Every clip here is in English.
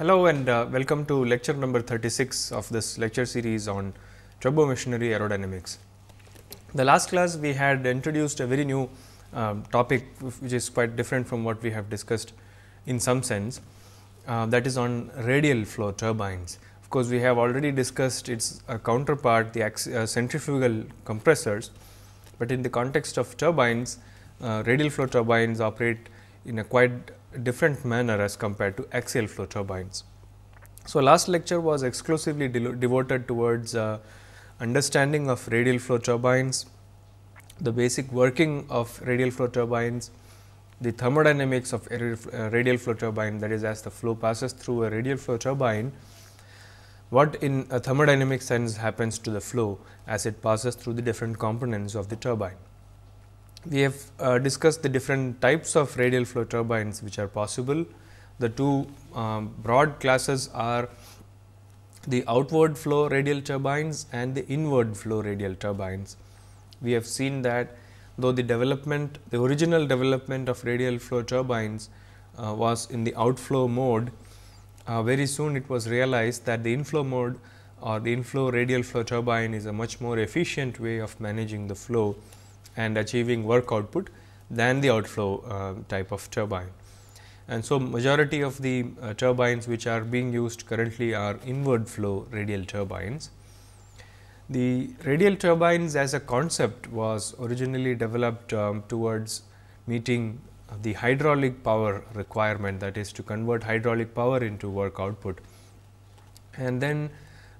Hello and uh, welcome to lecture number 36 of this lecture series on turbo machinery aerodynamics. The last class we had introduced a very new um, topic which is quite different from what we have discussed in some sense uh, that is on radial flow turbines. Of course, we have already discussed its uh, counterpart the uh, centrifugal compressors, but in the context of turbines uh, radial flow turbines operate in a quite different manner as compared to axial flow turbines. So, last lecture was exclusively devoted towards uh, understanding of radial flow turbines, the basic working of radial flow turbines, the thermodynamics of uh, radial flow turbine that is as the flow passes through a radial flow turbine, what in a thermodynamic sense happens to the flow as it passes through the different components of the turbine we have uh, discussed the different types of radial flow turbines which are possible. The two um, broad classes are the outward flow radial turbines and the inward flow radial turbines. We have seen that though the development, the original development of radial flow turbines uh, was in the outflow mode, uh, very soon it was realized that the inflow mode or the inflow radial flow turbine is a much more efficient way of managing the flow and achieving work output than the outflow uh, type of turbine. And so, majority of the uh, turbines which are being used currently are inward flow radial turbines. The radial turbines as a concept was originally developed um, towards meeting the hydraulic power requirement that is to convert hydraulic power into work output. And then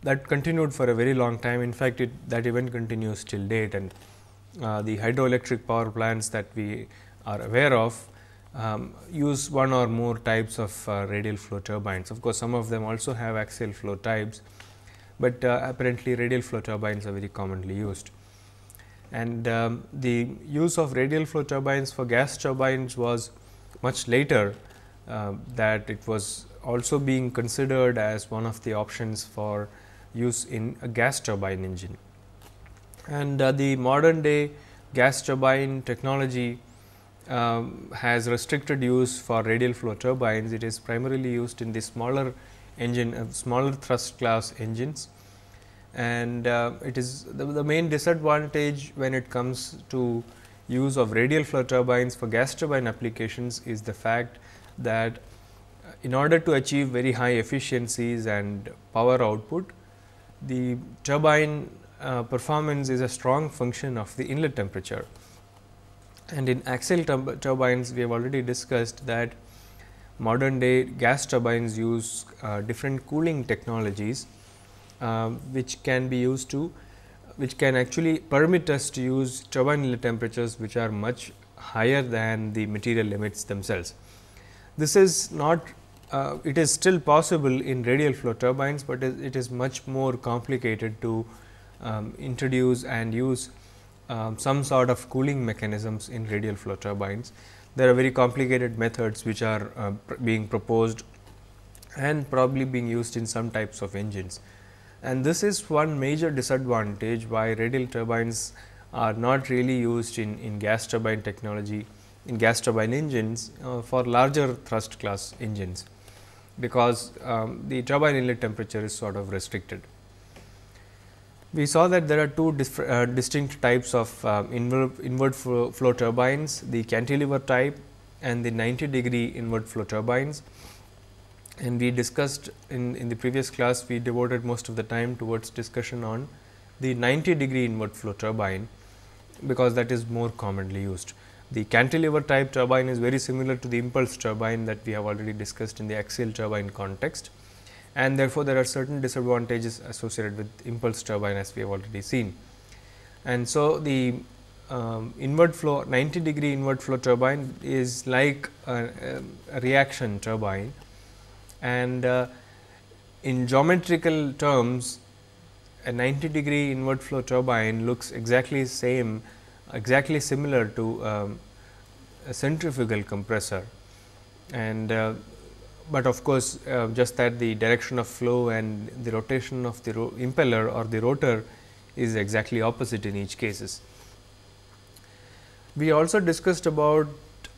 that continued for a very long time in fact it, that event continues till date and uh, the hydroelectric power plants that we are aware of um, use one or more types of uh, radial flow turbines. Of course, some of them also have axial flow types, but uh, apparently radial flow turbines are very commonly used. And um, the use of radial flow turbines for gas turbines was much later um, that it was also being considered as one of the options for use in a gas turbine engine. And uh, the modern day gas turbine technology um, has restricted use for radial flow turbines. It is primarily used in the smaller engine, uh, smaller thrust class engines. And uh, it is the, the, main disadvantage when it comes to use of radial flow turbines for gas turbine applications is the fact that uh, in order to achieve very high efficiencies and power output, the turbine uh, performance is a strong function of the inlet temperature. And in axial turbines, we have already discussed that modern day gas turbines use uh, different cooling technologies, uh, which can be used to which can actually permit us to use turbine inlet temperatures which are much higher than the material limits themselves. This is not uh, it is still possible in radial flow turbines, but it is much more complicated to um, introduce and use um, some sort of cooling mechanisms in radial flow turbines. There are very complicated methods which are uh, pr being proposed and probably being used in some types of engines. And this is one major disadvantage why radial turbines are not really used in, in gas turbine technology, in gas turbine engines uh, for larger thrust class engines, because um, the turbine inlet temperature is sort of restricted. We saw that there are two uh, distinct types of uh, inward, inward flow, flow, turbines, the cantilever type and the 90 degree inward flow turbines. And we discussed in, in the previous class, we devoted most of the time towards discussion on the 90 degree inward flow turbine, because that is more commonly used. The cantilever type turbine is very similar to the impulse turbine that we have already discussed in the axial turbine context and therefore, there are certain disadvantages associated with impulse turbine as we have already seen. And so, the um, inward flow 90 degree inward flow turbine is like a, a reaction turbine and uh, in geometrical terms a 90 degree inward flow turbine looks exactly same exactly similar to um, a centrifugal compressor and uh, but of course, uh, just that the direction of flow and the rotation of the ro impeller or the rotor is exactly opposite in each cases. We also discussed about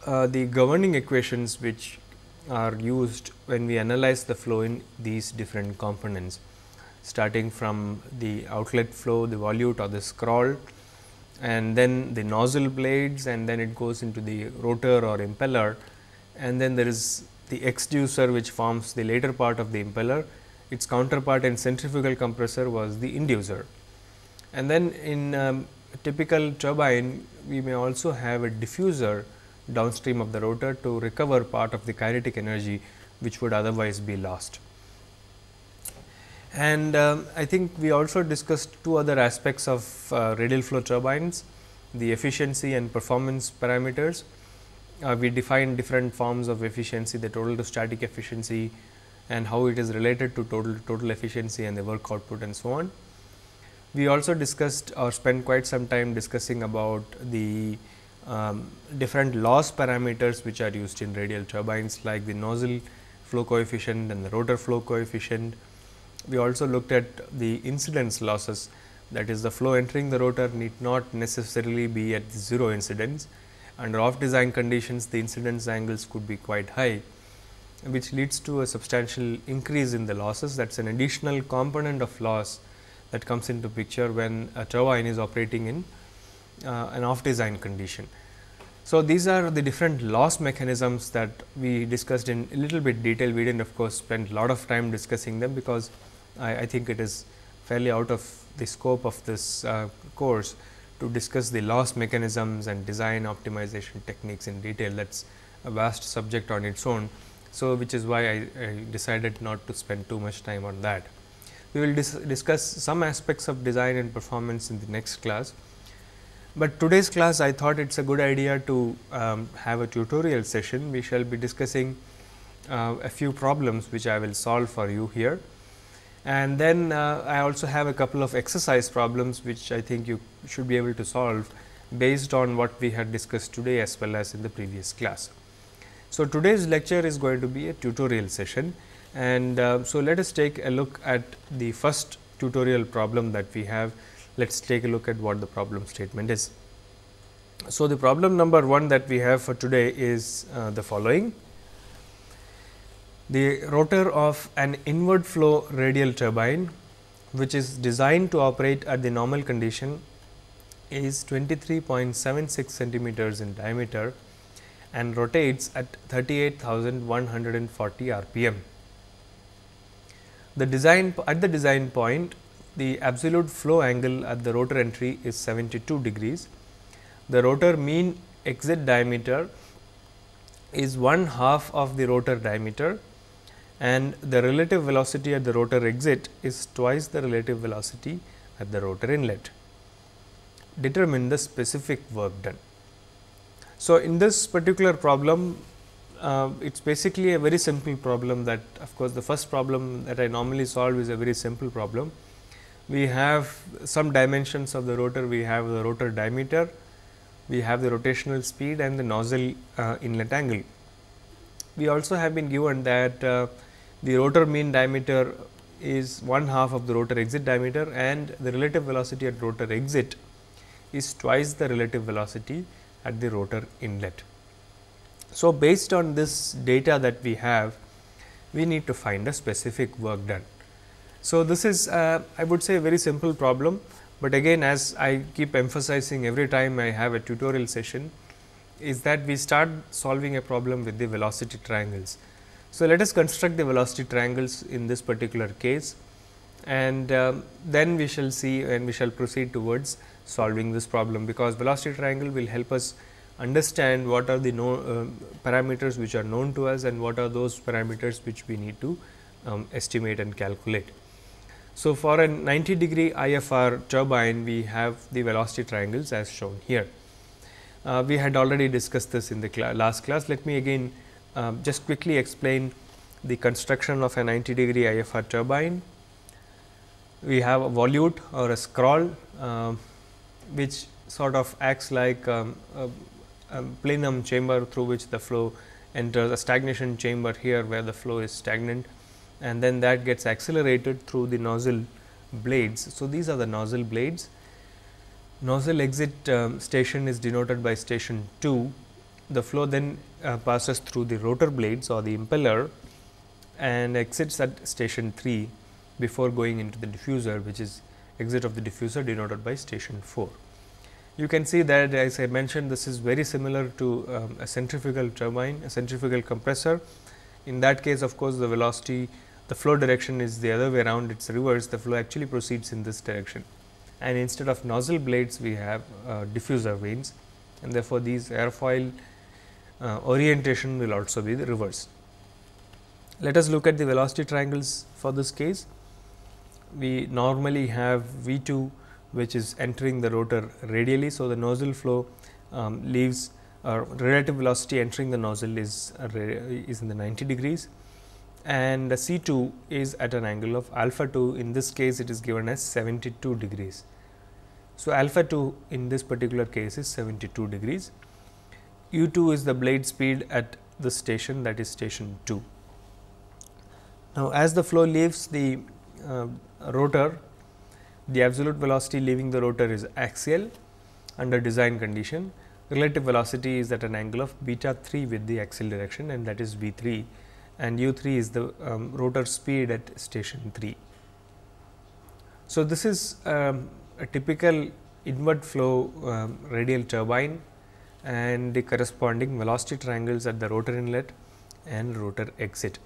uh, the governing equations which are used when we analyze the flow in these different components starting from the outlet flow, the volute or the scroll and then the nozzle blades and then it goes into the rotor or impeller and then there is the exducer which forms the later part of the impeller, its counterpart in centrifugal compressor was the inducer. And then in um, typical turbine, we may also have a diffuser downstream of the rotor to recover part of the kinetic energy which would otherwise be lost. And um, I think we also discussed two other aspects of uh, radial flow turbines, the efficiency and performance parameters uh, we define different forms of efficiency, the total to static efficiency and how it is related to total total efficiency and the work output and so on. We also discussed or spent quite some time discussing about the um, different loss parameters which are used in radial turbines like the nozzle flow coefficient and the rotor flow coefficient. We also looked at the incidence losses that is the flow entering the rotor need not necessarily be at zero incidence under off design conditions, the incidence angles could be quite high, which leads to a substantial increase in the losses. That is an additional component of loss that comes into picture when a turbine is operating in uh, an off design condition. So, these are the different loss mechanisms that we discussed in a little bit detail. We did not of course, spend a lot of time discussing them because I, I, think it is fairly out of the scope of this uh, course to discuss the loss mechanisms and design optimization techniques in detail that is a vast subject on its own. So, which is why I, I decided not to spend too much time on that. We will dis discuss some aspects of design and performance in the next class, but today's class I thought it is a good idea to um, have a tutorial session. We shall be discussing uh, a few problems which I will solve for you here and then uh, I also have a couple of exercise problems which I think you should be able to solve based on what we had discussed today as well as in the previous class. So, today's lecture is going to be a tutorial session and uh, so let us take a look at the first tutorial problem that we have. Let us take a look at what the problem statement is. So, the problem number 1 that we have for today is uh, the following the rotor of an inward flow radial turbine which is designed to operate at the normal condition is 23.76 centimeters in diameter and rotates at 38,140 rpm. The design at the design point the absolute flow angle at the rotor entry is 72 degrees. The rotor mean exit diameter is one half of the rotor diameter and the relative velocity at the rotor exit is twice the relative velocity at the rotor inlet. Determine the specific work done. So, in this particular problem, uh, it is basically a very simple problem that of course, the first problem that I normally solve is a very simple problem. We have some dimensions of the rotor, we have the rotor diameter, we have the rotational speed and the nozzle uh, inlet angle. We also have been given that uh, the rotor mean diameter is one half of the rotor exit diameter and the relative velocity at rotor exit is twice the relative velocity at the rotor inlet. So, based on this data that we have, we need to find a specific work done. So, this is uh, I would say a very simple problem, but again as I keep emphasizing every time I have a tutorial session is that we start solving a problem with the velocity triangles. So, let us construct the velocity triangles in this particular case and um, then we shall see and we shall proceed towards solving this problem because velocity triangle will help us understand what are the no, uh, parameters which are known to us and what are those parameters which we need to um, estimate and calculate. So, for a 90 degree IFR turbine we have the velocity triangles as shown here. Uh, we had already discussed this in the cl last class let me again um, just quickly explain the construction of a 90 degree IFR turbine. We have a volute or a scroll um, which sort of acts like um, a, a, plenum chamber through which the flow enters a stagnation chamber here where the flow is stagnant and then that gets accelerated through the nozzle blades. So, these are the nozzle blades. Nozzle exit um, station is denoted by station 2. The flow then uh, passes through the rotor blades or the impeller and exits at station 3 before going into the diffuser which is exit of the diffuser denoted by station 4. You can see that as I mentioned this is very similar to um, a centrifugal turbine, a centrifugal compressor. In that case of course, the velocity the flow direction is the other way around it is reversed the flow actually proceeds in this direction and instead of nozzle blades we have uh, diffuser vanes and therefore, these airfoil uh, orientation will also be the reverse. Let us look at the velocity triangles for this case. We normally have V 2 which is entering the rotor radially. So, the nozzle flow um, leaves or uh, relative velocity entering the nozzle is, uh, is in the 90 degrees and C 2 is at an angle of alpha 2 in this case it is given as 72 degrees. So, alpha 2 in this particular case is 72 degrees u2 is the blade speed at the station that is station 2. Now, as the flow leaves the uh, rotor, the absolute velocity leaving the rotor is axial under design condition. Relative velocity is at an angle of beta 3 with the axial direction and that is v 3 and u 3 is the um, rotor speed at station 3. So, this is um, a typical inward flow um, radial turbine and the corresponding velocity triangles at the rotor inlet and rotor exit.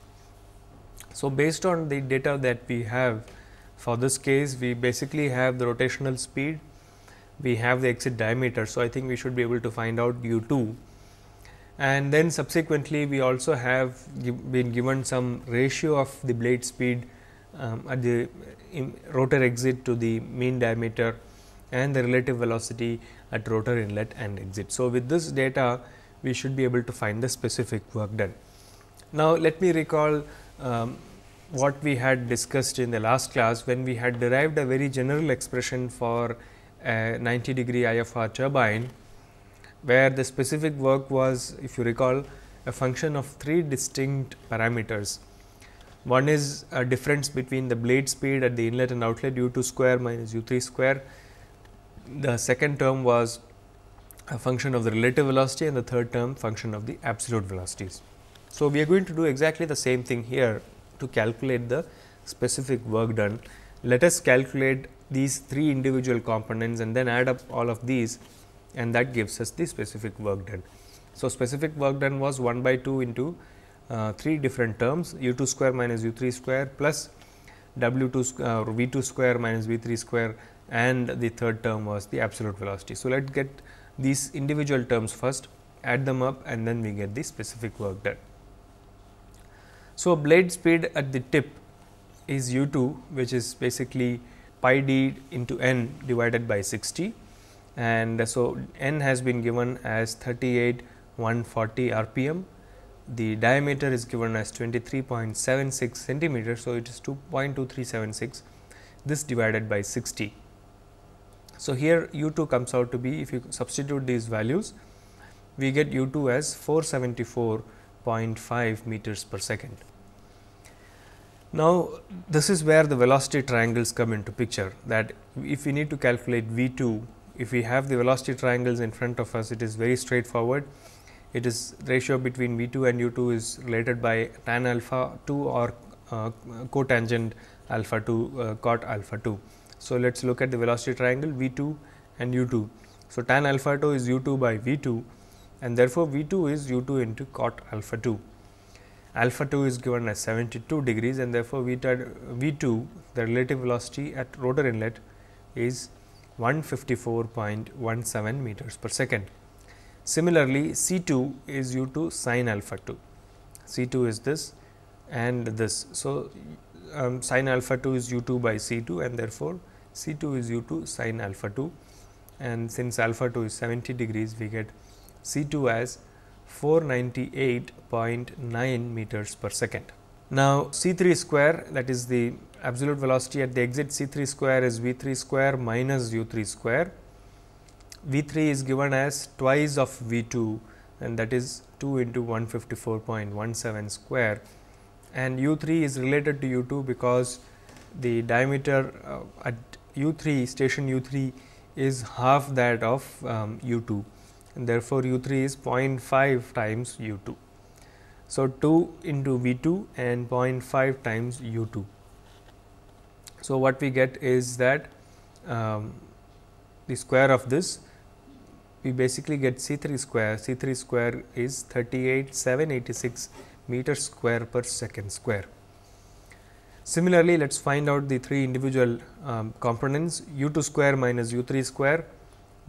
So, based on the data that we have for this case we basically have the rotational speed, we have the exit diameter. So, I think we should be able to find out u 2 and then subsequently we also have give, been given some ratio of the blade speed um, at the rotor exit to the mean diameter and the relative velocity at rotor inlet and exit. So, with this data we should be able to find the specific work done. Now, let me recall um, what we had discussed in the last class when we had derived a very general expression for a 90 degree IFR turbine where the specific work was if you recall a function of three distinct parameters. One is a difference between the blade speed at the inlet and outlet u2 square minus u3 square the second term was a function of the relative velocity and the third term function of the absolute velocities. So, we are going to do exactly the same thing here to calculate the specific work done. Let us calculate these three individual components and then add up all of these and that gives us the specific work done. So, specific work done was 1 by 2 into uh, 3 different terms u 2 square minus u 3 square plus w 2 uh, v 2 square minus v 3 square and the third term was the absolute velocity. So, let us get these individual terms first, add them up and then we get the specific work done. So, blade speed at the tip is u 2 which is basically pi d into n divided by 60 and so n has been given as 38 140 rpm the diameter is given as 23.76 centimeter so it is 2.2376 this divided by 60 so, here u 2 comes out to be if you substitute these values we get u 2 as 474.5 meters per second. Now, this is where the velocity triangles come into picture that if we need to calculate v 2 if we have the velocity triangles in front of us it is very straightforward. It is ratio between v 2 and u 2 is related by tan alpha 2 or uh, cotangent alpha 2 uh, cot alpha 2. So, let us look at the velocity triangle v 2 and u 2. So, tan alpha 2 is u 2 by v 2 and therefore, v 2 is u 2 into cot alpha 2. Alpha 2 is given as 72 degrees and therefore, v 2 the relative velocity at rotor inlet is 154.17 meters per second. Similarly, C 2 is u 2 sin alpha 2, C 2 is this and this. So, um, sin alpha 2 is u 2 by C 2 and therefore, C 2 is u 2 sine alpha 2 and since alpha 2 is 70 degrees we get C 2 as 498.9 meters per second. Now, C 3 square that is the absolute velocity at the exit C 3 square is V 3 square minus U 3 square. V 3 is given as twice of V 2 and that is 2 into 154.17 square and U 3 is related to U 2 because the diameter uh, at U3 station U3 is half that of um, U2 and therefore, U3 is 0.5 times U2. So, 2 into V2 and 0.5 times U2. So, what we get is that um, the square of this we basically get C 3 square, C 3 square is 38786 meter square per second square. Similarly, let us find out the three individual um, components u 2 square minus u 3 square.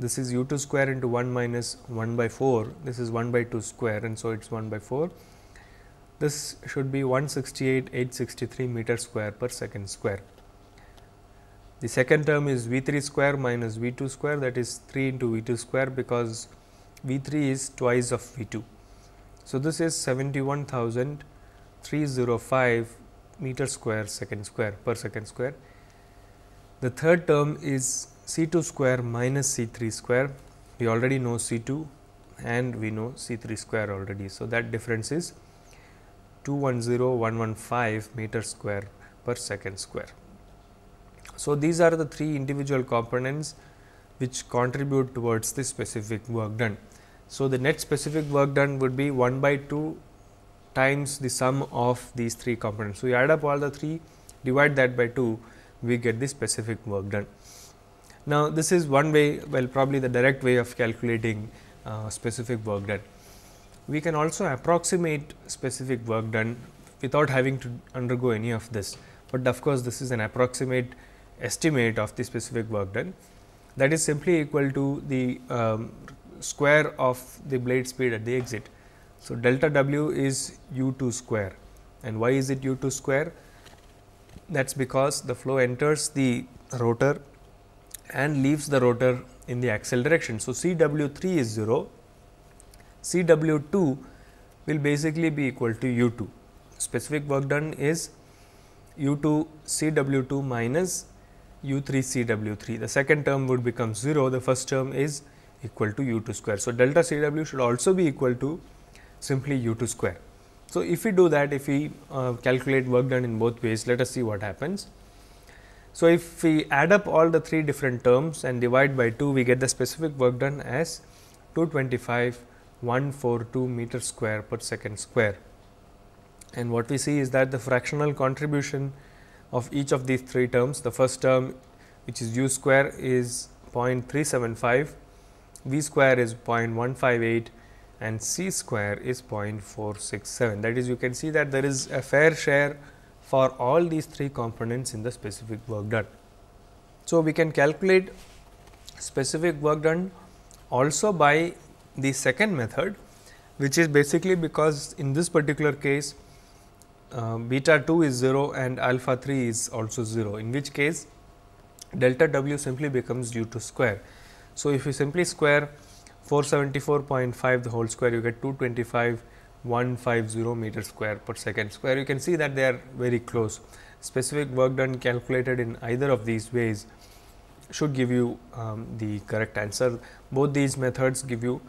This is u 2 square into 1 minus 1 by 4, this is 1 by 2 square and so it is 1 by 4. This should be 168 863 meter square per second square. The second term is V 3 square minus V 2 square that is 3 into V 2 square because V 3 is twice of V 2. So, this is 71,305 meter square second square per second square. The third term is C 2 square minus C 3 square. We already know C 2 and we know C 3 square already. So, that difference is 210115 meter square per second square. So, these are the three individual components which contribute towards the specific work done. So, the net specific work done would be 1 by 2 times the sum of these three components. So, you add up all the three divide that by 2 we get the specific work done. Now, this is one way well probably the direct way of calculating uh, specific work done. We can also approximate specific work done without having to undergo any of this, but of course, this is an approximate estimate of the specific work done that is simply equal to the um, square of the blade speed at the exit. So, delta W is U2 square and why is it U2 square? That is because the flow enters the rotor and leaves the rotor in the axial direction. So, CW3 is 0, CW2 will basically be equal to U2. Specific work done is U2 CW2 minus U3 CW3. The second term would become 0, the first term is equal to U2 square. So, delta CW should also be equal to simply u2 square. So, if we do that, if we uh, calculate work done in both ways, let us see what happens. So, if we add up all the three different terms and divide by 2, we get the specific work done as 225,142 meter square per second square. And what we see is that the fractional contribution of each of these three terms, the first term which is u square is 0.375, v square is 0.158 and C square is 0.467. That is you can see that there is a fair share for all these three components in the specific work done. So, we can calculate specific work done also by the second method which is basically because in this particular case uh, beta 2 is 0 and alpha 3 is also 0 in which case delta w simply becomes U to square. So, if you simply square 474.5 the whole square you get 225.150 meter square per second square. You can see that they are very close. Specific work done calculated in either of these ways should give you um, the correct answer. Both these methods give you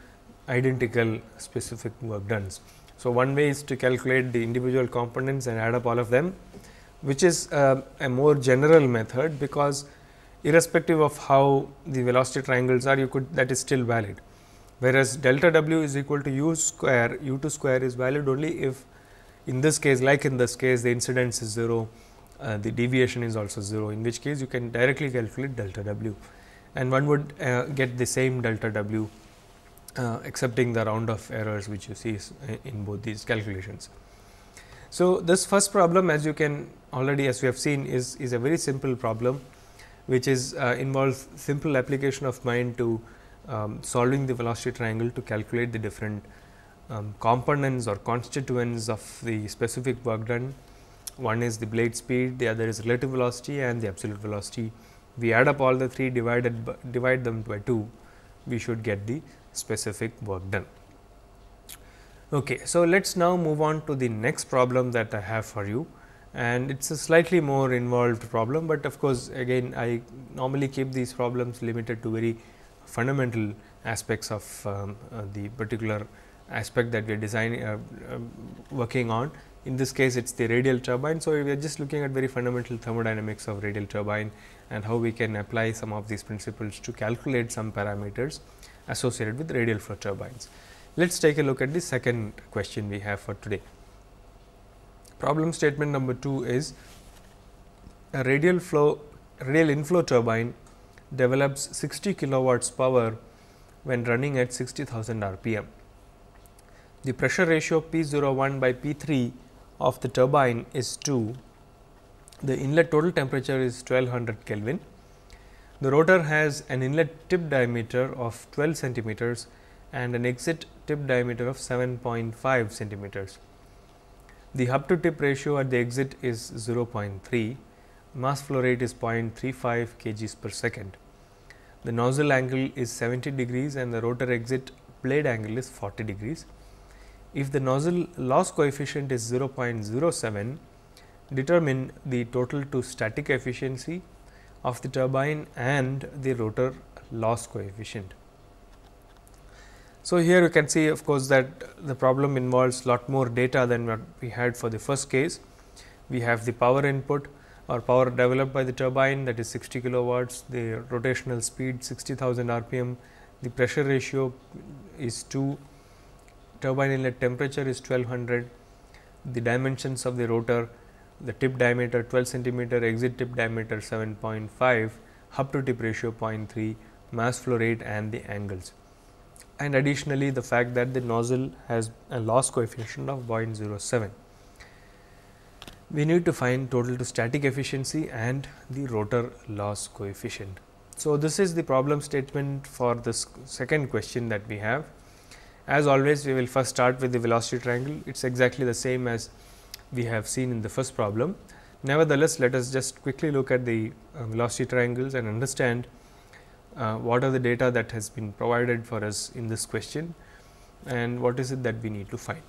identical specific work done. So, one way is to calculate the individual components and add up all of them, which is uh, a more general method because irrespective of how the velocity triangles are you could that is still valid whereas delta w is equal to u square, u2 square is valid only if in this case like in this case the incidence is 0, uh, the deviation is also 0 in which case you can directly calculate delta w and one would uh, get the same delta w uh, accepting the round of errors which you see uh, in both these calculations. So, this first problem as you can already as we have seen is, is a very simple problem which is uh, involves simple application of mind to um, solving the velocity triangle to calculate the different um, components or constituents of the specific work done. One is the blade speed, the other is relative velocity and the absolute velocity. We add up all the three divided by, divide them by 2, we should get the specific work done. Okay, so let us now move on to the next problem that I have for you and it is a slightly more involved problem, but of course, again I normally keep these problems limited to very fundamental aspects of um, uh, the particular aspect that we are designing uh, uh, working on. In this case, it is the radial turbine. So, we are just looking at very fundamental thermodynamics of radial turbine and how we can apply some of these principles to calculate some parameters associated with radial flow turbines. Let us take a look at the second question we have for today. Problem statement number 2 is a radial flow radial inflow turbine develops 60 kilowatts power when running at 60,000 rpm. The pressure ratio P01 by P3 of the turbine is 2. The inlet total temperature is 1200 Kelvin. The rotor has an inlet tip diameter of 12 centimeters and an exit tip diameter of 7.5 centimeters. The hub to tip ratio at the exit is 0.3 mass flow rate is 0.35 kg per second. The nozzle angle is 70 degrees and the rotor exit blade angle is 40 degrees. If the nozzle loss coefficient is 0.07, determine the total to static efficiency of the turbine and the rotor loss coefficient. So, here you can see of course, that the problem involves lot more data than what we had for the first case. We have the power input, or power developed by the turbine that is 60 kilowatts, the rotational speed 60,000 rpm, the pressure ratio is 2, turbine inlet temperature is 1200, the dimensions of the rotor, the tip diameter 12 centimeter, exit tip diameter 7.5, hub to tip ratio 0.3, mass flow rate and the angles. And additionally, the fact that the nozzle has a loss coefficient of 0.07 we need to find total to static efficiency and the rotor loss coefficient. So, this is the problem statement for this second question that we have. As always we will first start with the velocity triangle, it is exactly the same as we have seen in the first problem. Nevertheless, let us just quickly look at the uh, velocity triangles and understand uh, what are the data that has been provided for us in this question and what is it that we need to find.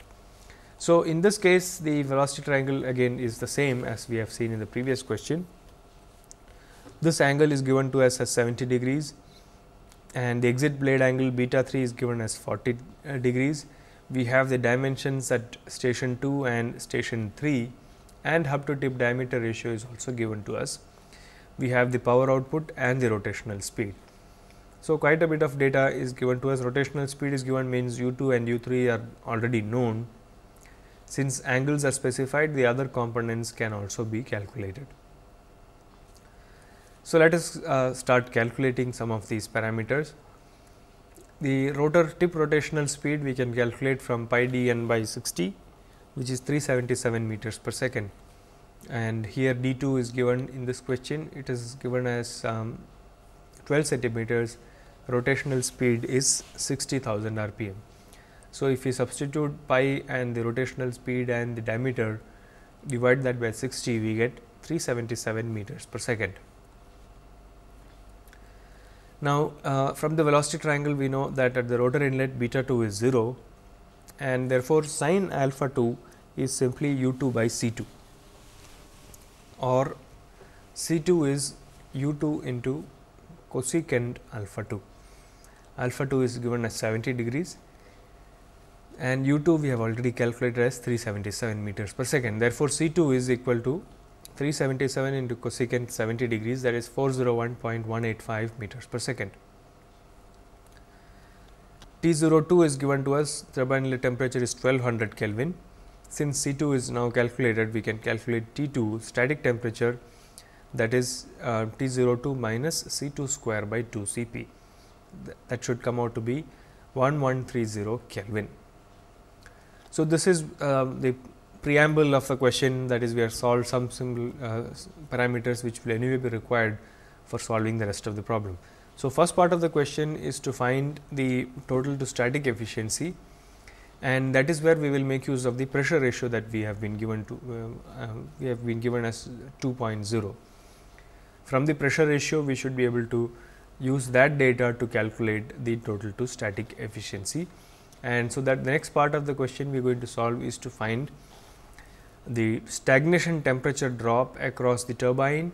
So, in this case the velocity triangle again is the same as we have seen in the previous question. This angle is given to us as 70 degrees and the exit blade angle beta 3 is given as 40 uh, degrees. We have the dimensions at station 2 and station 3 and hub to tip diameter ratio is also given to us. We have the power output and the rotational speed. So, quite a bit of data is given to us rotational speed is given means u 2 and u 3 are already known since angles are specified, the other components can also be calculated. So, let us uh, start calculating some of these parameters. The rotor tip rotational speed we can calculate from pi d n by 60 which is 377 meters per second and here d 2 is given in this question it is given as um, 12 centimeters rotational speed is 60,000 rpm. So, if we substitute pi and the rotational speed and the diameter divide that by 60 we get 377 meters per second. Now, uh, from the velocity triangle we know that at the rotor inlet beta 2 is 0 and therefore, sine alpha 2 is simply u 2 by c 2 or c 2 is u 2 into cosecant alpha 2. Alpha 2 is given as 70 degrees and u2 we have already calculated as 377 meters per second. Therefore, c2 is equal to 377 into cosecant 70 degrees that is 401.185 meters per second. T02 is given to us turbine inlet temperature is 1200 Kelvin. Since C2 is now calculated, we can calculate T2 static temperature that is uh, T02 minus C2 square by 2 Cp. Th that should come out to be 1130 Kelvin. So, this is uh, the preamble of the question that is we have solved some simple uh, parameters which will anyway be required for solving the rest of the problem. So, first part of the question is to find the total to static efficiency and that is where we will make use of the pressure ratio that we have been given to uh, uh we have been given as 2.0. From the pressure ratio we should be able to use that data to calculate the total to static efficiency and so, that the next part of the question we are going to solve is to find the stagnation temperature drop across the turbine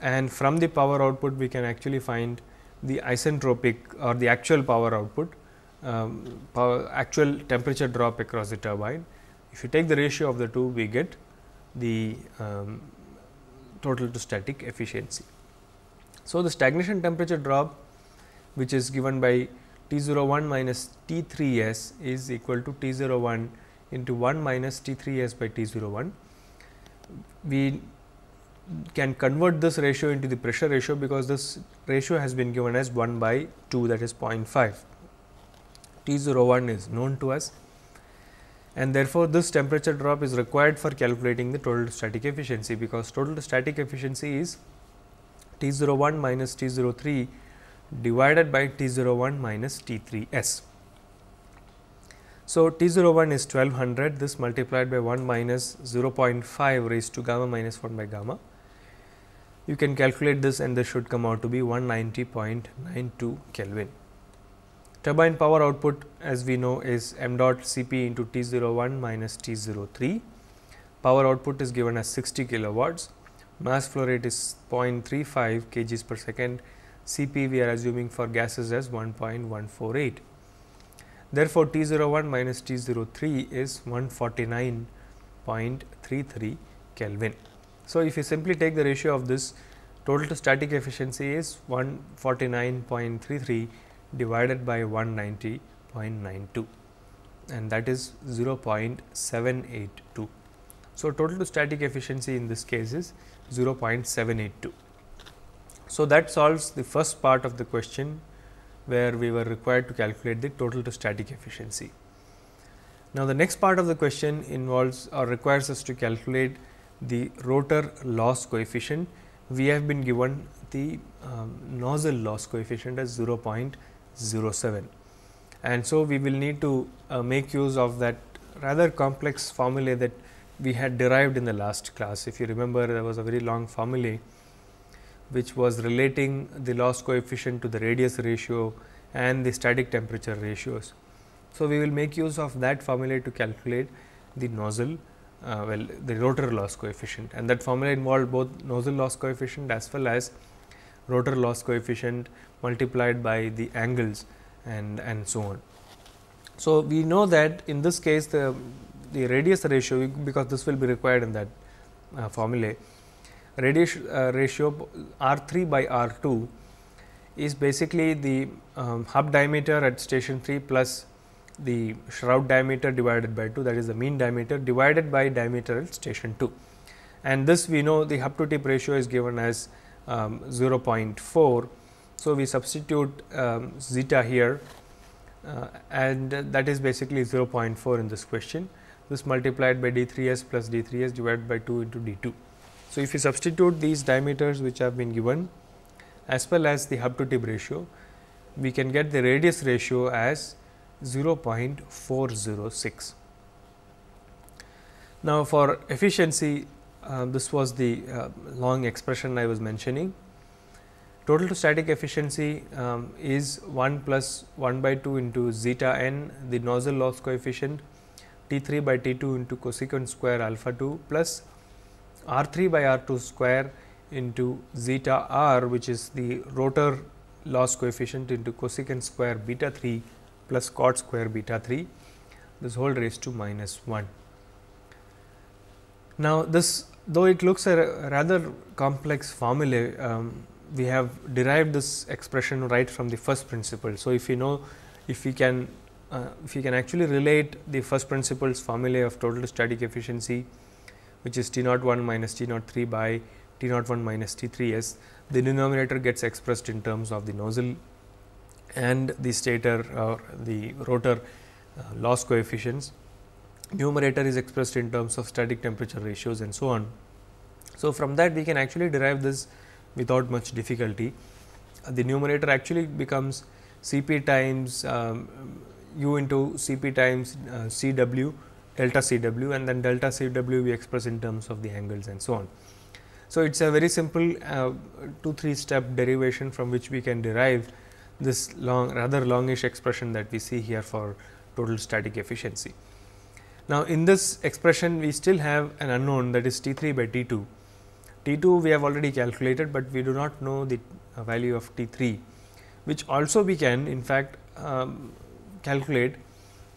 and from the power output we can actually find the isentropic or the actual power output, um, power actual temperature drop across the turbine. If you take the ratio of the two we get the um, total to static efficiency. So, the stagnation temperature drop which is given by T01 minus T3s is equal to T01 into 1 minus T3s by T01. We can convert this ratio into the pressure ratio because this ratio has been given as 1 by 2 that is 0.5. T01 is known to us and therefore, this temperature drop is required for calculating the total static efficiency because total static efficiency is T01 minus T03 divided by T01 minus T3s. So, T01 is 1200 this multiplied by 1 minus 0.5 raised to gamma minus 1 by gamma. You can calculate this and this should come out to be 190.92 Kelvin. Turbine power output as we know is m dot Cp into T01 minus T03. Power output is given as 60 kilowatts. Mass flow rate is 0.35 kgs per second Cp we are assuming for gases as 1.148. Therefore, T01 minus T03 is 149.33 Kelvin. So, if you simply take the ratio of this total to static efficiency is 149.33 divided by 190.92 and that is 0.782. So, total to static efficiency in this case is 0.782. So, that solves the first part of the question where we were required to calculate the total to static efficiency. Now, the next part of the question involves or requires us to calculate the rotor loss coefficient. We have been given the um, nozzle loss coefficient as 0.07. And so, we will need to uh, make use of that rather complex formula that we had derived in the last class. If you remember, there was a very long formula which was relating the loss coefficient to the radius ratio and the static temperature ratios. So, we will make use of that formula to calculate the nozzle uh, well the rotor loss coefficient and that formula involved both nozzle loss coefficient as well as rotor loss coefficient multiplied by the angles and, and so on. So, we know that in this case the, the radius ratio because this will be required in that uh, formula uh, ratio R3 by R2 is basically the um, hub diameter at station 3 plus the shroud diameter divided by 2 that is the mean diameter divided by diameter at station 2. And this we know the hub to tip ratio is given as um, 0.4. So, we substitute um, zeta here uh, and that is basically 0.4 in this question. This multiplied by d 3 s plus d 3 s divided by 2 into d 2. So, if you substitute these diameters which have been given as well as the hub to tip ratio, we can get the radius ratio as 0.406. Now, for efficiency, uh, this was the uh, long expression I was mentioning. Total to static efficiency um, is 1 plus 1 by 2 into zeta n, the nozzle loss coefficient, T 3 by T 2 into cosecant square alpha 2 plus r3 by r2 square into zeta r which is the rotor loss coefficient into cosecant square beta 3 plus cot square beta 3 this whole raised to minus 1. Now, this though it looks a rather complex formula um, we have derived this expression right from the first principle. So, if you know if we can uh, if you can actually relate the first principles formulae of total static efficiency which is T naught 1 minus T naught 3 by T naught 1 minus T 3 s. The denominator gets expressed in terms of the nozzle and the stator or the rotor uh, loss coefficients. Numerator is expressed in terms of static temperature ratios and so on. So, from that we can actually derive this without much difficulty. Uh, the numerator actually becomes C p times um, u into C p times uh, C w delta Cw and then delta Cw we express in terms of the angles and so on. So, it is a very simple uh, 2 3 step derivation from which we can derive this long rather longish expression that we see here for total static efficiency. Now, in this expression we still have an unknown that is T 3 by T 2. T 2 we have already calculated, but we do not know the uh, value of T 3 which also we can in fact um, calculate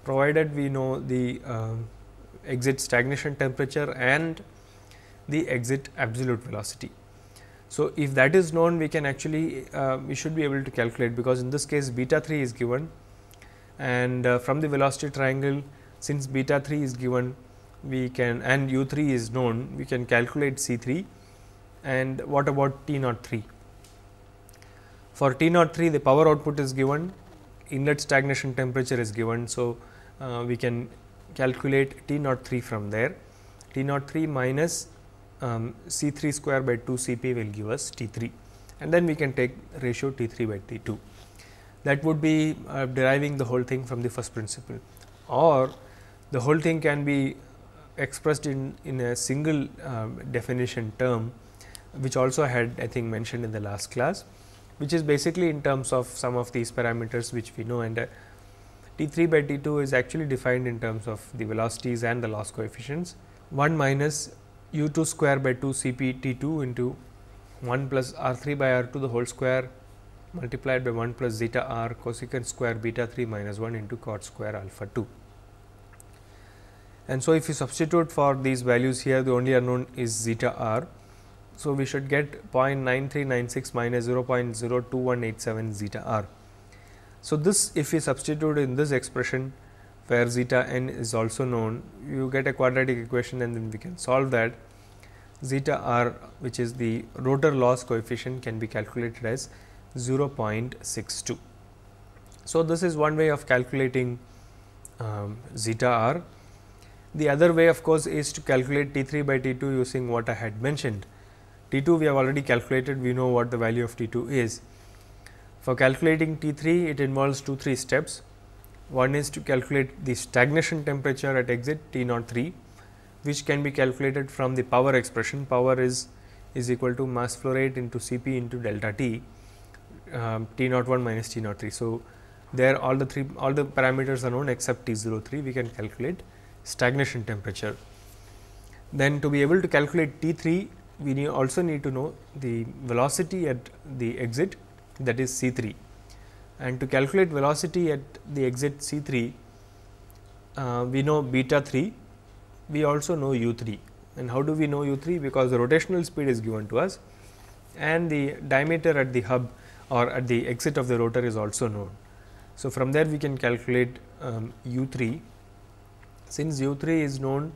provided we know the uh, exit stagnation temperature and the exit absolute velocity. So, if that is known we can actually uh, we should be able to calculate because in this case beta 3 is given and uh, from the velocity triangle since beta 3 is given we can and u 3 is known we can calculate C 3 and what about T naught 3. For T naught 3 the power output is given inlet stagnation temperature is given. So, uh, we can calculate T naught 3 from there. T naught 3 minus um, C 3 square by 2 C p will give us T 3 and then we can take ratio T 3 by T 2. That would be uh, deriving the whole thing from the first principle or the whole thing can be expressed in, in a single uh, definition term which also had I think mentioned in the last class which is basically in terms of some of these parameters which we know and uh, T3 by T2 is actually defined in terms of the velocities and the loss coefficients. 1 minus u2 square by 2 Cp T2 into 1 plus r3 by r2 the whole square multiplied by 1 plus zeta r cosecant square beta 3 minus 1 into cot square alpha 2. And so, if you substitute for these values here the only unknown is zeta r. So, we should get 0.9396 minus 0.02187 zeta r. So, this if we substitute in this expression where zeta n is also known, you get a quadratic equation and then we can solve that. Zeta r which is the rotor loss coefficient can be calculated as 0.62. So, this is one way of calculating um, zeta r. The other way of course, is to calculate T 3 by T 2 using what I had mentioned. T 2 we have already calculated, we know what the value of T 2 is. For calculating T3, it involves two, three steps. One is to calculate the stagnation temperature at exit T03, which can be calculated from the power expression. Power is, is equal to mass flow rate into Cp into delta T, um, T01 minus T03. So, there all the three all the parameters are known except T03, we can calculate stagnation temperature. Then to be able to calculate T3, we also need to know the velocity at the exit that is C 3 and to calculate velocity at the exit C 3 uh, we know beta 3 we also know u 3 and how do we know u 3 because the rotational speed is given to us and the diameter at the hub or at the exit of the rotor is also known. So, from there we can calculate um, u 3 since u 3 is known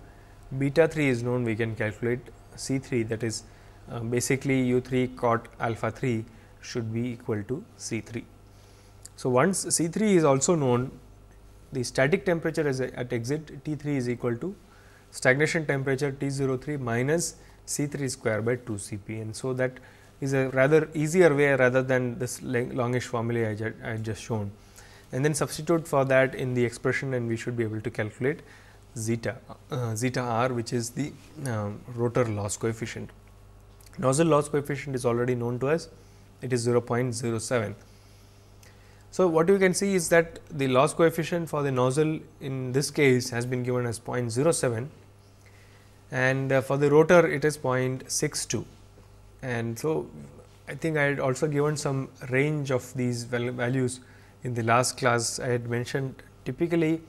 beta 3 is known we can calculate C 3 that is uh, basically u 3 cot alpha 3 should be equal to C3. So, once C3 is also known, the static temperature is at exit T3 is equal to stagnation temperature T03 minus C3 square by 2 Cp and so that is a rather easier way rather than this longish formula I, ju I just shown. And then substitute for that in the expression and we should be able to calculate zeta, uh, zeta r which is the uh, rotor loss coefficient. Nozzle loss coefficient is already known to us it is 0.07. So, what you can see is that the loss coefficient for the nozzle in this case has been given as 0.07 and uh, for the rotor it is 0.62 and so I think I had also given some range of these values in the last class I had mentioned typically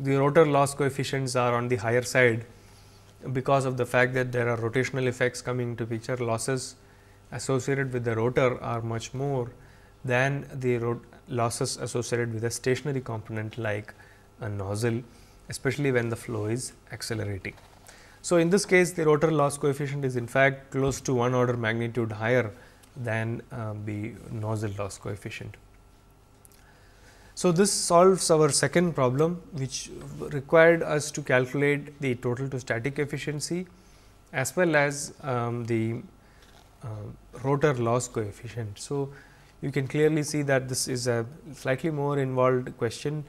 the rotor loss coefficients are on the higher side because of the fact that there are rotational effects coming to picture losses associated with the rotor are much more than the losses associated with a stationary component like a nozzle, especially when the flow is accelerating. So, in this case the rotor loss coefficient is in fact close to one order magnitude higher than uh, the nozzle loss coefficient. So, this solves our second problem which required us to calculate the total to static efficiency as well as um, the uh, rotor loss coefficient. So, you can clearly see that this is a slightly more involved question.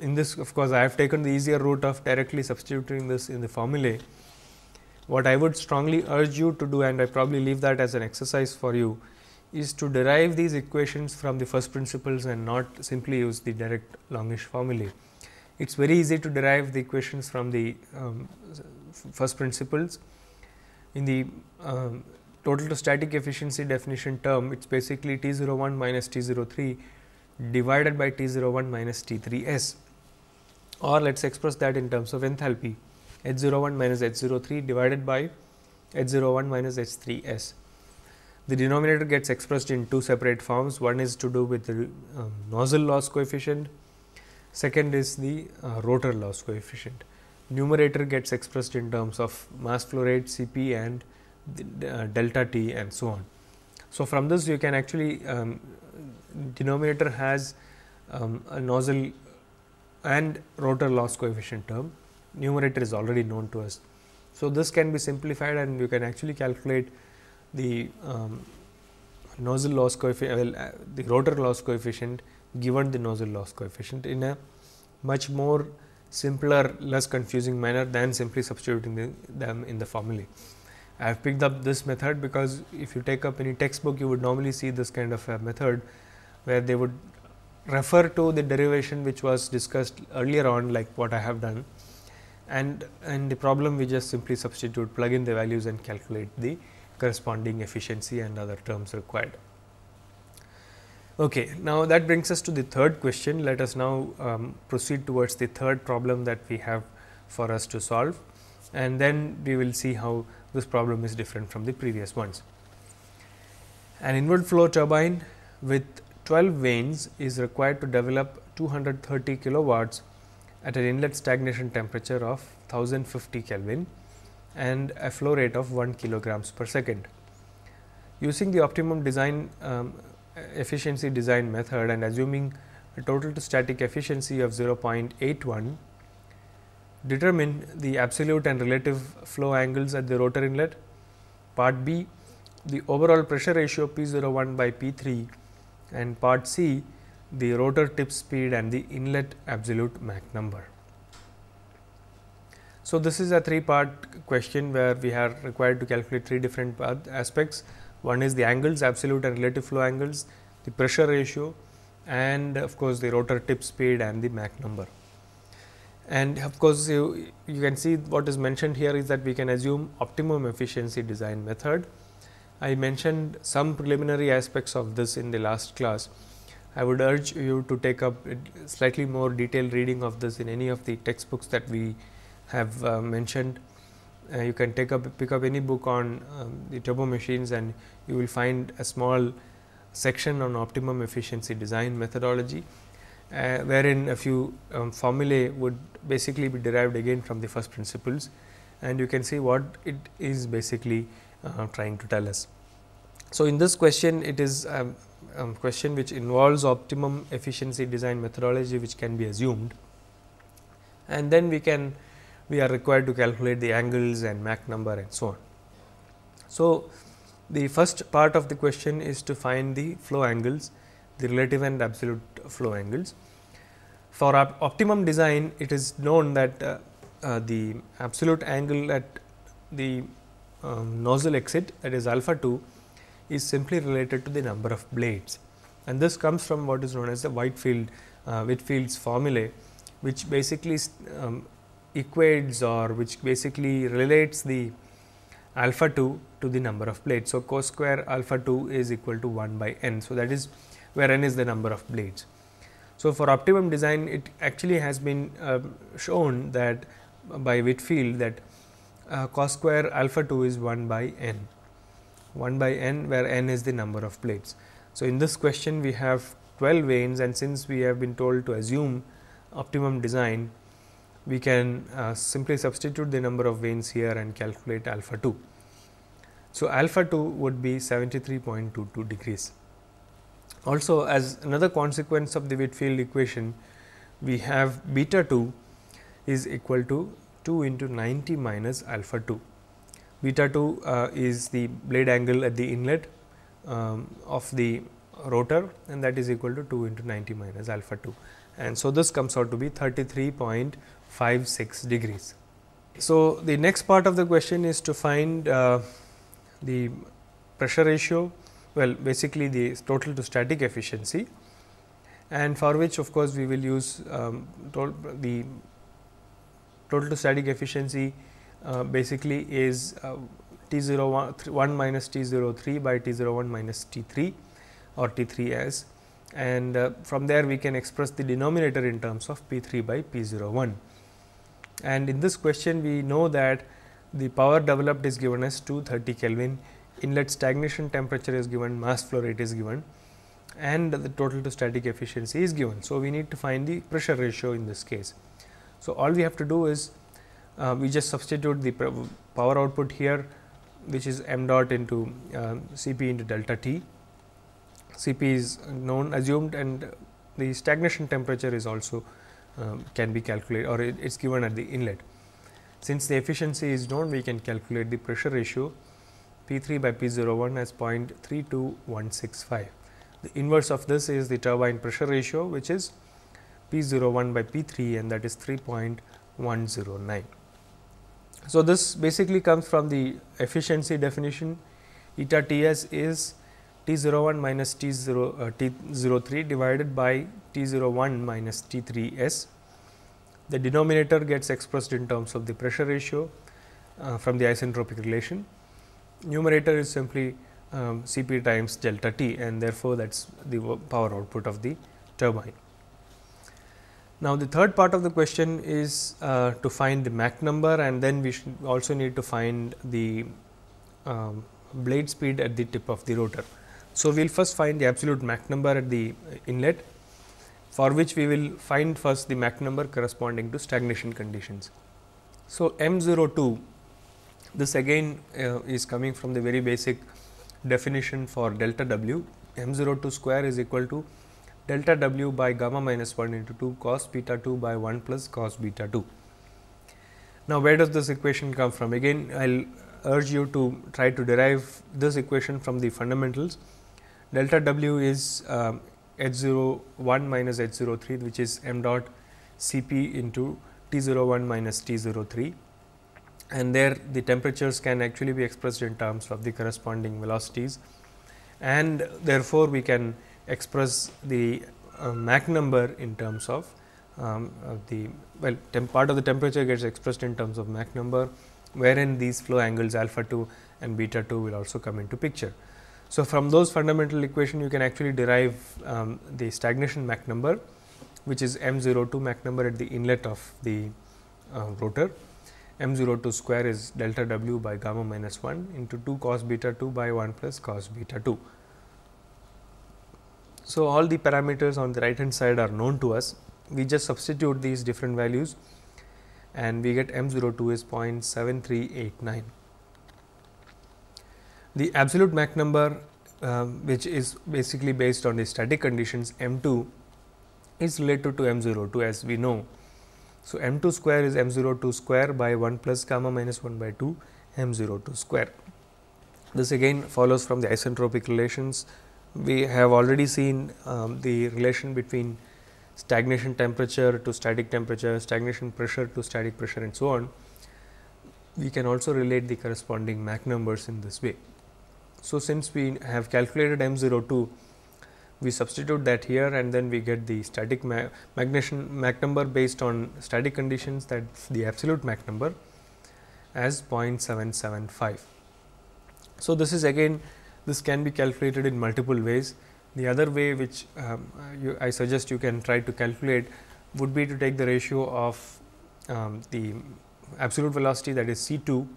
In this of course, I have taken the easier route of directly substituting this in the formulae. What I would strongly urge you to do and I probably leave that as an exercise for you is to derive these equations from the first principles and not simply use the direct longish formulae. It is very easy to derive the equations from the um, first principles. In the um, total to static efficiency definition term, it's basically T01 minus T03 divided by T01 minus T3s or let's express that in terms of enthalpy H01 minus H03 divided by H01 minus H3s. The denominator gets expressed in two separate forms. One is to do with the uh, nozzle loss coefficient, second is the uh, rotor loss coefficient. Numerator gets expressed in terms of mass flow rate Cp and uh, delta t and so on. So, from this you can actually um, denominator has um, a nozzle and rotor loss coefficient term numerator is already known to us. So, this can be simplified and you can actually calculate the um, nozzle loss coefficient well, uh, the rotor loss coefficient given the nozzle loss coefficient in a much more simpler less confusing manner than simply substituting the, them in the formulae. I have picked up this method because if you take up any textbook, you would normally see this kind of a method where they would refer to the derivation which was discussed earlier on like what I have done and in the problem we just simply substitute plug in the values and calculate the corresponding efficiency and other terms required. Okay, now that brings us to the third question. Let us now um, proceed towards the third problem that we have for us to solve and then we will see how this problem is different from the previous ones. An inward flow turbine with 12 vanes is required to develop 230 kilowatts at an inlet stagnation temperature of 1050 Kelvin and a flow rate of 1 kilograms per second. Using the optimum design um, efficiency design method and assuming a total to static efficiency of 0.81 determine the absolute and relative flow angles at the rotor inlet. Part B, the overall pressure ratio P01 by P3 and part C, the rotor tip speed and the inlet absolute Mach number. So, this is a three part question where we are required to calculate three different aspects. One is the angles, absolute and relative flow angles, the pressure ratio and of course, the rotor tip speed and the Mach number. And of course, you, you can see what is mentioned here is that we can assume optimum efficiency design method. I mentioned some preliminary aspects of this in the last class. I would urge you to take up slightly more detailed reading of this in any of the textbooks that we have uh, mentioned. Uh, you can take up pick up any book on um, the turbo machines and you will find a small section on optimum efficiency design methodology uh, wherein a few um, formulae would basically be derived again from the first principles and you can see what it is basically uh, trying to tell us. So, in this question it is a um, um, question which involves optimum efficiency design methodology which can be assumed and then we can we are required to calculate the angles and Mach number and so on. So, the first part of the question is to find the flow angles the relative and absolute flow angles. For op optimum design, it is known that uh, uh, the absolute angle at the um, nozzle exit that is alpha 2 is simply related to the number of blades and this comes from what is known as the Whitefield uh, Whitfield's formulae which basically um, equates or which basically relates the alpha 2 to the number of blades. So, cos square alpha 2 is equal to 1 by n. So, that is where n is the number of blades. So, for optimum design it actually has been uh, shown that by Whitfield that uh, cos square alpha 2 is 1 by n, 1 by n where n is the number of plates. So, in this question we have 12 vanes and since we have been told to assume optimum design, we can uh, simply substitute the number of vanes here and calculate alpha 2. So, alpha 2 would be 73.22 degrees. Also as another consequence of the Whitfield equation, we have beta 2 is equal to 2 into 90 minus alpha 2. Beta 2 uh, is the blade angle at the inlet um, of the rotor and that is equal to 2 into 90 minus alpha 2 and so this comes out to be 33.56 degrees. So, the next part of the question is to find uh, the pressure ratio well basically the total to static efficiency and for which of course, we will use um, to the total to static efficiency uh, basically is uh, T 0 1, minus T 0 3 by T 0 1 minus T 3 or T 3 as and uh, from there we can express the denominator in terms of P 3 by P 0 1. And in this question we know that the power developed is given as 230 Kelvin inlet stagnation temperature is given, mass flow rate is given and the total to static efficiency is given. So, we need to find the pressure ratio in this case. So, all we have to do is uh, we just substitute the power output here which is m dot into uh, Cp into delta T. Cp is known assumed and the stagnation temperature is also uh, can be calculated or it is given at the inlet. Since the efficiency is known we can calculate the pressure ratio P3 by P01 as 0.32165. The inverse of this is the turbine pressure ratio which is P01 by P3 and that is 3.109. So, this basically comes from the efficiency definition eta Ts is T01 minus T0, uh, T03 divided by T01 minus T3s. The denominator gets expressed in terms of the pressure ratio uh, from the isentropic relation numerator is simply um, Cp times delta T and therefore, that is the power output of the turbine. Now, the third part of the question is uh, to find the Mach number and then we should also need to find the um, blade speed at the tip of the rotor. So, we will first find the absolute Mach number at the inlet for which we will find first the Mach number corresponding to stagnation conditions. So, M 02 this again uh, is coming from the very basic definition for delta W M zero m02 square is equal to delta W by gamma minus 1 into 2 cos beta 2 by 1 plus cos beta 2. Now, where does this equation come from? Again, I will urge you to try to derive this equation from the fundamentals. Delta W is uh, um, H01 minus H03 which is m dot Cp into T01 minus T03 and there the temperatures can actually be expressed in terms of the corresponding velocities and therefore, we can express the uh, Mach number in terms of, um, of the well part of the temperature gets expressed in terms of Mach number wherein these flow angles alpha 2 and beta 2 will also come into picture. So, from those fundamental equation you can actually derive um, the stagnation Mach number which is m 0 2 Mach number at the inlet of the uh, rotor m02 square is delta w by gamma minus 1 into 2 cos beta 2 by 1 plus cos beta 2. So, all the parameters on the right hand side are known to us. We just substitute these different values and we get m02 is 0.7389. The absolute Mach number uh, which is basically based on the static conditions m2 is related to m02 as we know so, m2 square is m02 square by 1 plus gamma minus 1 by 2 m02 square. This again follows from the isentropic relations. We have already seen um, the relation between stagnation temperature to static temperature, stagnation pressure to static pressure and so on. We can also relate the corresponding Mach numbers in this way. So, since we have calculated m02 we substitute that here and then we get the static ma Mach number based on static conditions that is the absolute Mach number as 0.775. So, this is again this can be calculated in multiple ways. The other way which um, you, I suggest you can try to calculate would be to take the ratio of um, the absolute velocity that is C 2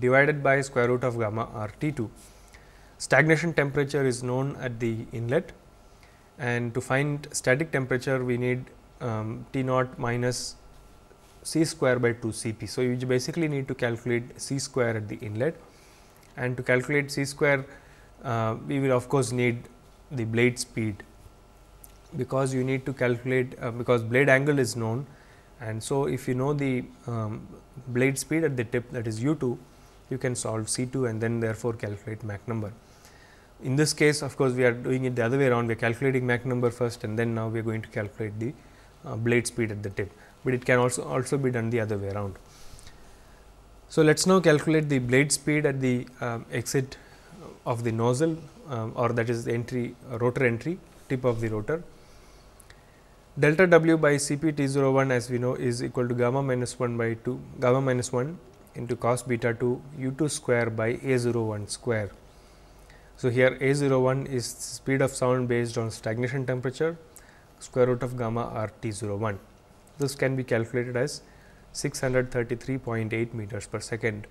divided by square root of gamma r T 2. Stagnation temperature is known at the inlet and to find static temperature we need um, T naught minus C square by 2 Cp. So, you basically need to calculate C square at the inlet and to calculate C square uh, we will of course need the blade speed because you need to calculate uh, because blade angle is known and so if you know the um, blade speed at the tip that is u2 you can solve c2 and then therefore calculate Mach number in this case of course, we are doing it the other way around we are calculating Mach number first and then now we are going to calculate the uh, blade speed at the tip, but it can also also be done the other way around. So, let us now calculate the blade speed at the uh, exit of the nozzle uh, or that is the entry uh, rotor entry tip of the rotor. Delta w by C p t 0 1 as we know is equal to gamma minus 1 by 2 gamma minus 1 into cos beta 2 u 2 square by a 0 1 square. So, here A01 is speed of sound based on stagnation temperature square root of gamma r T01. This can be calculated as 633.8 meters per second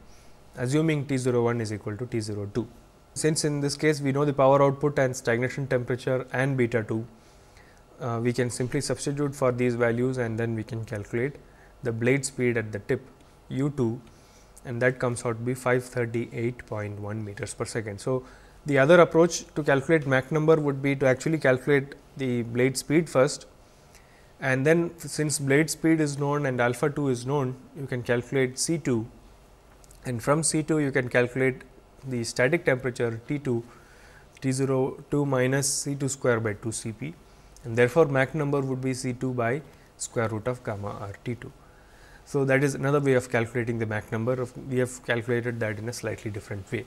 assuming T01 is equal to T02. Since in this case we know the power output and stagnation temperature and beta 2, uh, we can simply substitute for these values and then we can calculate the blade speed at the tip u2 and that comes out to be 538.1 meters per second. So, the other approach to calculate Mach number would be to actually calculate the blade speed first and then since blade speed is known and alpha 2 is known, you can calculate C 2 and from C 2 you can calculate the static temperature T 2 T 0 2 minus C 2 square by 2 C p and therefore, Mach number would be C 2 by square root of gamma r T 2. So, that is another way of calculating the Mach number of we have calculated that in a slightly different way.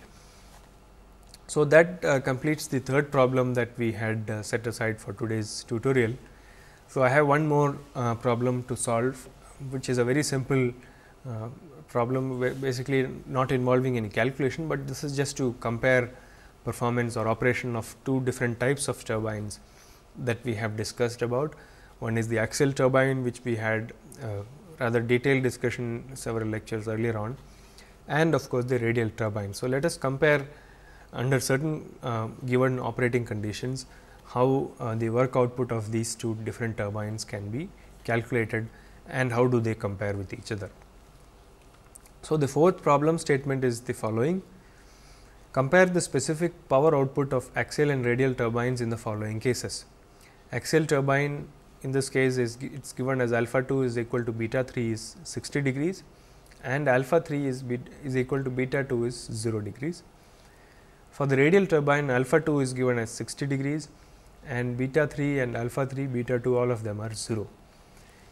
So, that uh, completes the third problem that we had uh, set aside for today's tutorial. So, I have one more uh, problem to solve which is a very simple uh, problem basically not involving any calculation, but this is just to compare performance or operation of two different types of turbines that we have discussed about. One is the axial turbine which we had uh, rather detailed discussion several lectures earlier on and of course, the radial turbine. So, let us compare under certain uh, given operating conditions how uh, the work output of these two different turbines can be calculated and how do they compare with each other. So, the fourth problem statement is the following compare the specific power output of axial and radial turbines in the following cases. Axial turbine in this case is it is given as alpha 2 is equal to beta 3 is 60 degrees and alpha 3 is, is equal to beta 2 is 0 degrees. For the radial turbine alpha 2 is given as 60 degrees and beta 3 and alpha 3 beta 2 all of them are 0.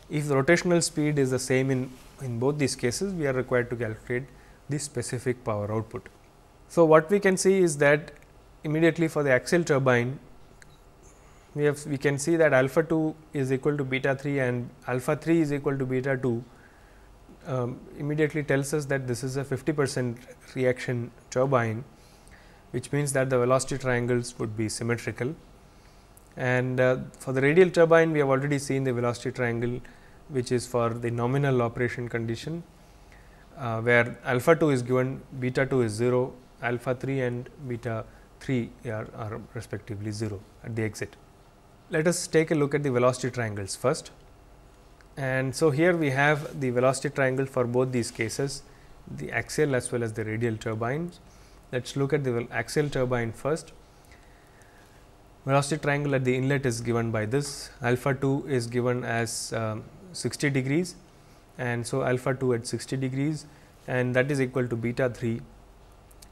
If the rotational speed is the same in, in both these cases we are required to calculate the specific power output. So, what we can see is that immediately for the axial turbine we have we can see that alpha 2 is equal to beta 3 and alpha 3 is equal to beta 2 um, immediately tells us that this is a 50 percent reaction turbine which means that the velocity triangles would be symmetrical. And uh, for the radial turbine, we have already seen the velocity triangle, which is for the nominal operation condition, uh, where alpha 2 is given, beta 2 is 0, alpha 3 and beta 3 are, are respectively 0 at the exit. Let us take a look at the velocity triangles first. And so, here we have the velocity triangle for both these cases, the axial as well as the radial turbines. Let us look at the axial turbine first. Velocity triangle at the inlet is given by this, alpha 2 is given as um, 60 degrees and so alpha 2 at 60 degrees and that is equal to beta 3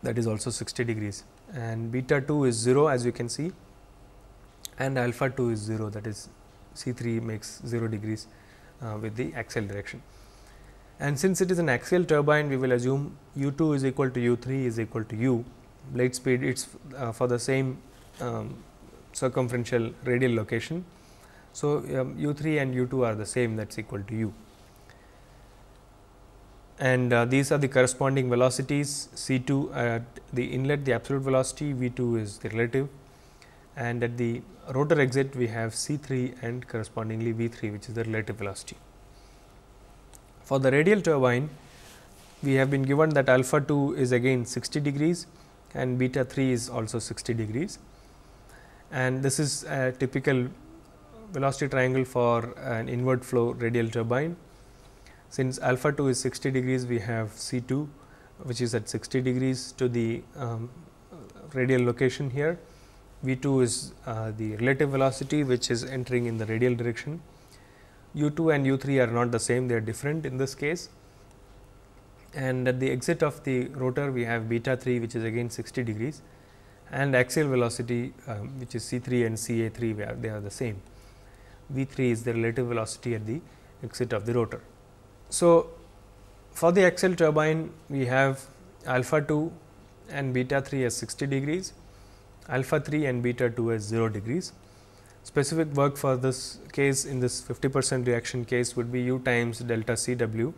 that is also 60 degrees and beta 2 is 0 as you can see and alpha 2 is 0 that is C 3 makes 0 degrees uh, with the axial direction and since it is an axial turbine we will assume u 2 is equal to u 3 is equal to u blade speed it is uh, for the same um, circumferential radial location. So, um, u 3 and u 2 are the same that is equal to u and uh, these are the corresponding velocities c 2 at the inlet the absolute velocity v 2 is the relative and at the rotor exit we have c 3 and correspondingly v 3 which is the relative velocity. For the radial turbine, we have been given that alpha 2 is again 60 degrees and beta 3 is also 60 degrees. And this is a typical velocity triangle for an inward flow radial turbine. Since alpha 2 is 60 degrees, we have C 2 which is at 60 degrees to the um, radial location here. V 2 is uh, the relative velocity which is entering in the radial direction u 2 and u 3 are not the same they are different in this case and at the exit of the rotor we have beta 3 which is again 60 degrees and axial velocity um, which is c 3 and c a 3 they are the same. v 3 is the relative velocity at the exit of the rotor. So, for the axial turbine we have alpha 2 and beta 3 as 60 degrees, alpha 3 and beta 2 as 0 degrees specific work for this case in this 50 percent reaction case would be u times delta C w,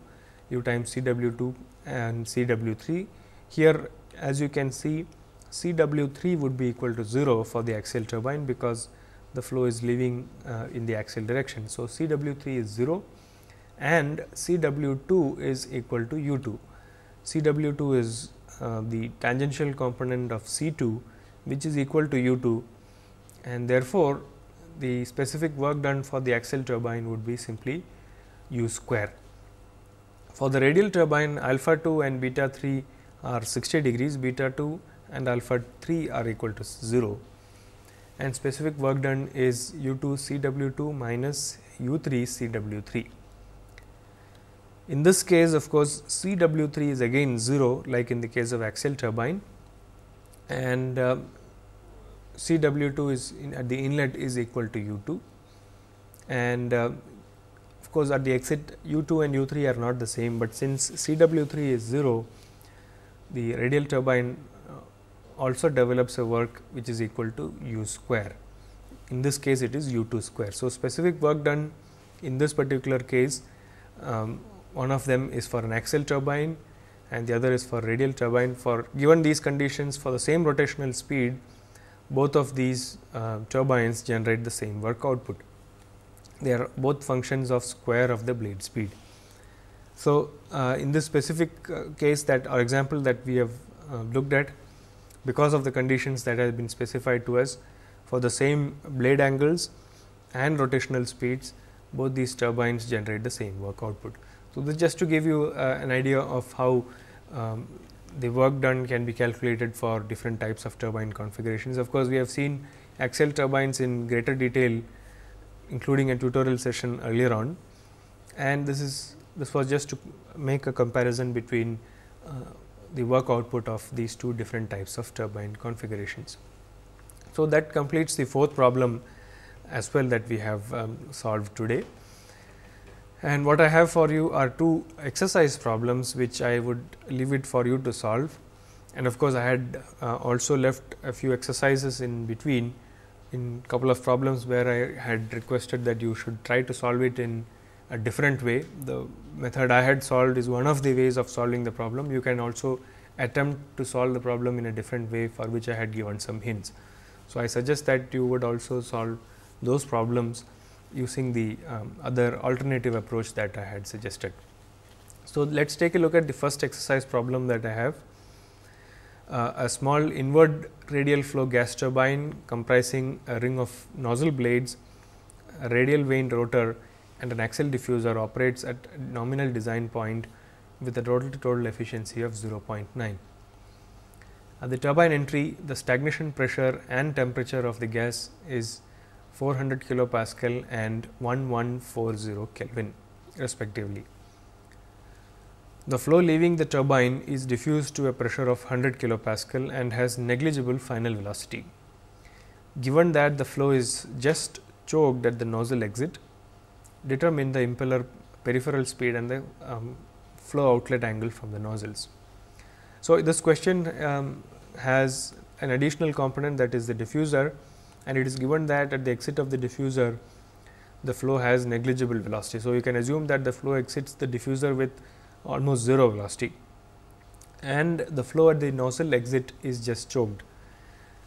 u times C w 2 and C w 3. Here as you can see C w 3 would be equal to 0 for the axial turbine because the flow is leaving uh, in the axial direction. So, C w 3 is 0 and C w 2 is equal to u 2. C w 2 is uh, the tangential component of C 2 which is equal to u 2 and therefore, the specific work done for the axial turbine would be simply u square. For the radial turbine alpha 2 and beta 3 are 60 degrees, beta 2 and alpha 3 are equal to 0 and specific work done is u 2 C w 2 minus u 3 C w 3. In this case of course, C w 3 is again 0 like in the case of axial turbine and uh, CW2 is in, at the inlet is equal to U2 and uh, of course, at the exit U2 and U3 are not the same, but since CW3 is 0, the radial turbine uh, also develops a work which is equal to U square. In this case, it is U 2 square. So, specific work done in this particular case, um, one of them is for an axial turbine and the other is for radial turbine. For given these conditions for the same rotational speed, both of these uh, turbines generate the same work output. They are both functions of square of the blade speed. So, uh, in this specific uh, case that our example that we have uh, looked at because of the conditions that have been specified to us for the same blade angles and rotational speeds both these turbines generate the same work output. So, this just to give you uh, an idea of how um, the work done can be calculated for different types of turbine configurations. Of course, we have seen axial turbines in greater detail including a tutorial session earlier on and this is this was just to make a comparison between uh, the work output of these two different types of turbine configurations. So, that completes the fourth problem as well that we have um, solved today. And what I have for you are two exercise problems which I would leave it for you to solve. And of course, I had uh, also left a few exercises in between in couple of problems where I had requested that you should try to solve it in a different way. The method I had solved is one of the ways of solving the problem. You can also attempt to solve the problem in a different way for which I had given some hints. So, I suggest that you would also solve those problems using the um, other alternative approach that I had suggested. So, let us take a look at the first exercise problem that I have. Uh, a small inward radial flow gas turbine comprising a ring of nozzle blades, a radial vane rotor and an axial diffuser operates at nominal design point with a total to total efficiency of 0.9. At the turbine entry, the stagnation pressure and temperature of the gas is 400 kilopascal and 1140 Kelvin respectively. The flow leaving the turbine is diffused to a pressure of 100 kilopascal and has negligible final velocity. Given that the flow is just choked at the nozzle exit, determine the impeller peripheral speed and the um, flow outlet angle from the nozzles. So, this question um, has an additional component that is the diffuser and it is given that at the exit of the diffuser the flow has negligible velocity. So, you can assume that the flow exits the diffuser with almost 0 velocity and the flow at the nozzle exit is just choked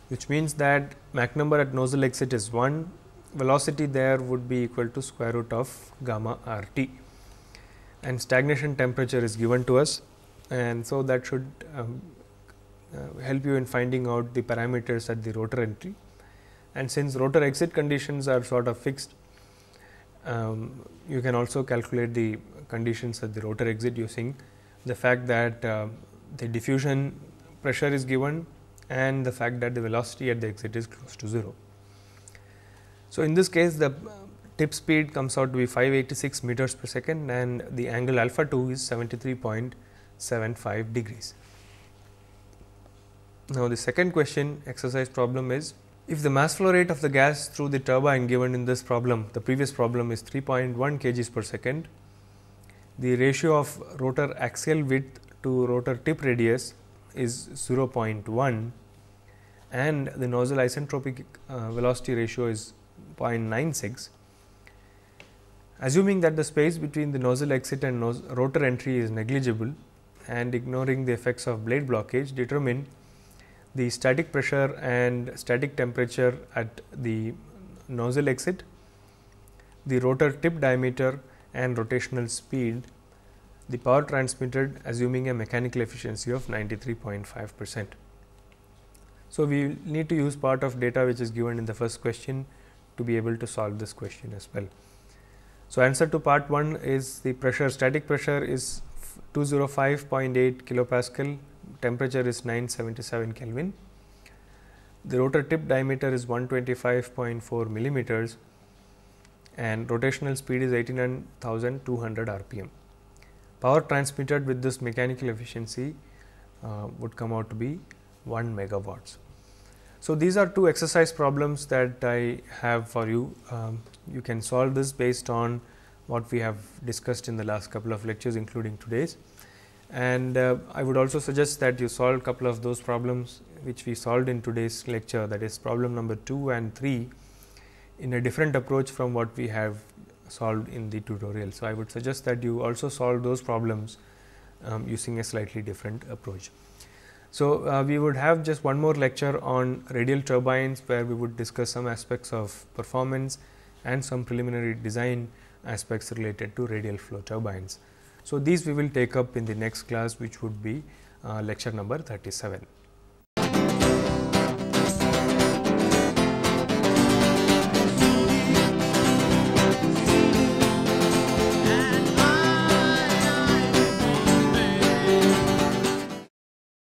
which means that Mach number at nozzle exit is 1 velocity there would be equal to square root of gamma r t and stagnation temperature is given to us and so that should um, uh, help you in finding out the parameters at the rotor entry and since rotor exit conditions are sort of fixed, um, you can also calculate the conditions at the rotor exit using the fact that uh, the diffusion pressure is given and the fact that the velocity at the exit is close to 0. So, in this case the uh, tip speed comes out to be 586 meters per second and the angle alpha 2 is 73.75 degrees. Now, the second question exercise problem is if the mass flow rate of the gas through the turbine given in this problem, the previous problem is 3.1 kg per second, the ratio of rotor axial width to rotor tip radius is 0.1 and the nozzle isentropic uh, velocity ratio is 0.96. Assuming that the space between the nozzle exit and rotor entry is negligible and ignoring the effects of blade blockage determine the static pressure and static temperature at the nozzle exit, the rotor tip diameter and rotational speed, the power transmitted assuming a mechanical efficiency of 93.5 percent. So, we need to use part of data which is given in the first question to be able to solve this question as well. So, answer to part 1 is the pressure static pressure is 205.8 kilopascal temperature is 977 Kelvin. The rotor tip diameter is 125.4 millimeters and rotational speed is 89,200 rpm. Power transmitted with this mechanical efficiency uh, would come out to be 1 megawatts. So, these are two exercise problems that I have for you. Um, you can solve this based on what we have discussed in the last couple of lectures including today's. And uh, I would also suggest that you solve a couple of those problems which we solved in today's lecture that is problem number 2 and 3 in a different approach from what we have solved in the tutorial. So, I would suggest that you also solve those problems um, using a slightly different approach. So, uh, we would have just one more lecture on radial turbines where we would discuss some aspects of performance and some preliminary design aspects related to radial flow turbines. So, these we will take up in the next class which would be uh, lecture number 37.